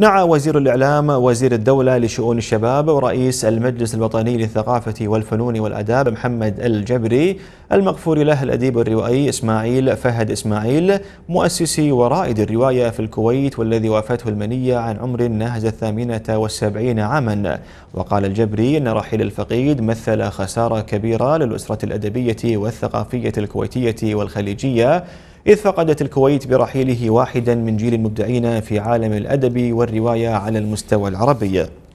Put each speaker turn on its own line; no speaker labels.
نعى وزير الإعلام وزير الدولة لشؤون الشباب ورئيس المجلس الوطني للثقافة والفنون والأداب محمد الجبري المغفور له الأديب الروائي إسماعيل فهد إسماعيل مؤسسي ورائد الرواية في الكويت والذي وافته المنية عن عمر ناهز الثامنة والسبعين عاما وقال الجبري أن رحيل الفقيد مثل خسارة كبيرة للأسرة الأدبية والثقافية الكويتية والخليجية إذ فقدت الكويت برحيله واحدا من جيل المبدعين في عالم الأدب والرواية على المستوى العربي